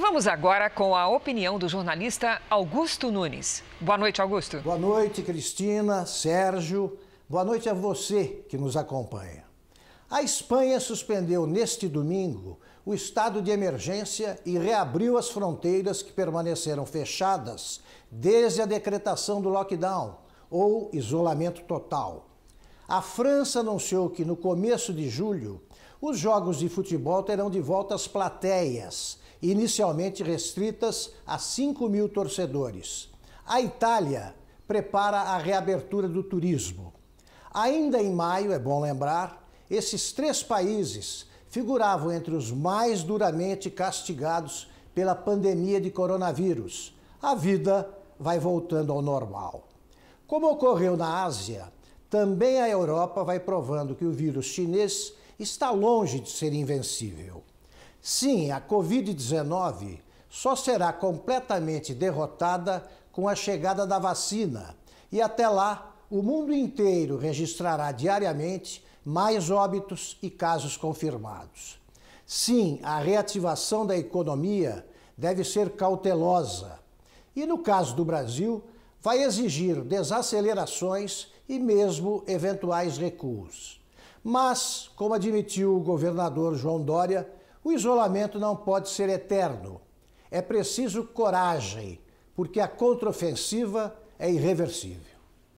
Vamos agora com a opinião do jornalista Augusto Nunes. Boa noite, Augusto. Boa noite, Cristina, Sérgio. Boa noite a você que nos acompanha. A Espanha suspendeu neste domingo o estado de emergência e reabriu as fronteiras que permaneceram fechadas desde a decretação do lockdown ou isolamento total. A França anunciou que no começo de julho os jogos de futebol terão de volta as plateias, inicialmente restritas a 5 mil torcedores. A Itália prepara a reabertura do turismo. Ainda em maio, é bom lembrar, esses três países figuravam entre os mais duramente castigados pela pandemia de coronavírus. A vida vai voltando ao normal. Como ocorreu na Ásia, também a Europa vai provando que o vírus chinês está longe de ser invencível. Sim, a Covid-19 só será completamente derrotada com a chegada da vacina. E até lá, o mundo inteiro registrará diariamente mais óbitos e casos confirmados. Sim, a reativação da economia deve ser cautelosa. E no caso do Brasil, vai exigir desacelerações e mesmo eventuais recuos. Mas, como admitiu o governador João Dória, o isolamento não pode ser eterno. É preciso coragem, porque a contraofensiva é irreversível.